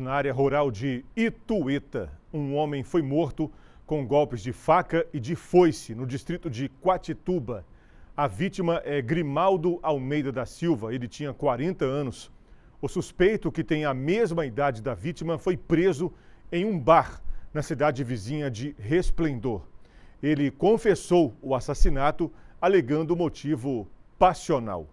Na área rural de Ituíta, um homem foi morto com golpes de faca e de foice no distrito de Quatituba. A vítima é Grimaldo Almeida da Silva, ele tinha 40 anos. O suspeito, que tem a mesma idade da vítima, foi preso em um bar na cidade vizinha de Resplendor. Ele confessou o assassinato, alegando motivo passional.